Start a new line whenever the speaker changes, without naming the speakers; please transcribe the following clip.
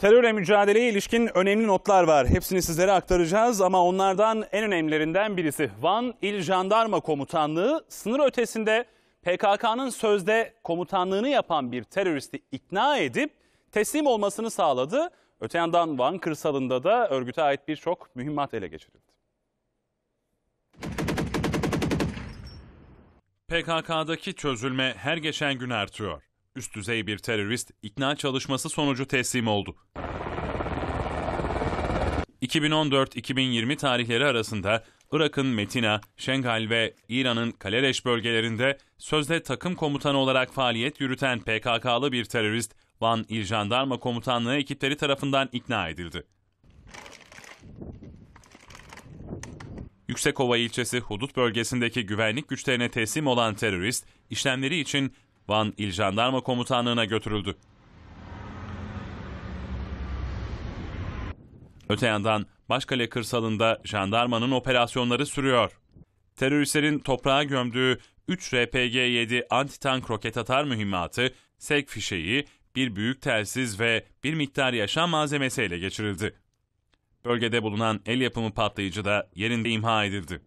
Terörle mücadeleye ilişkin önemli notlar var. Hepsini sizlere aktaracağız ama onlardan en önemlilerinden birisi Van İl Jandarma Komutanlığı sınır ötesinde PKK'nın sözde komutanlığını yapan bir teröristi ikna edip teslim olmasını sağladı. Öte yandan Van kırsalında da örgüte ait birçok mühimmat ele geçirildi. PKK'daki çözülme her geçen gün artıyor üst düzey bir terörist ikna çalışması sonucu teslim oldu. 2014-2020 tarihleri arasında Irak'ın Metina, Şengal ve İran'ın Kalereş bölgelerinde sözde takım komutanı olarak faaliyet yürüten PKK'lı bir terörist Van İl Jandarma Komutanlığı ekipleri tarafından ikna edildi. Yüksekova ilçesi hudut bölgesindeki güvenlik güçlerine teslim olan terörist, işlemleri için Van İl Jandarma Komutanlığı'na götürüldü. Öte yandan Başkale kırsalında jandarmanın operasyonları sürüyor. Teröristlerin toprağa gömdüğü 3 RPG-7 antitank roket atar mühimmatı, sek fişeği, bir büyük telsiz ve bir miktar yaşam malzemesi ele geçirildi. Bölgede bulunan el yapımı patlayıcı da yerinde imha edildi.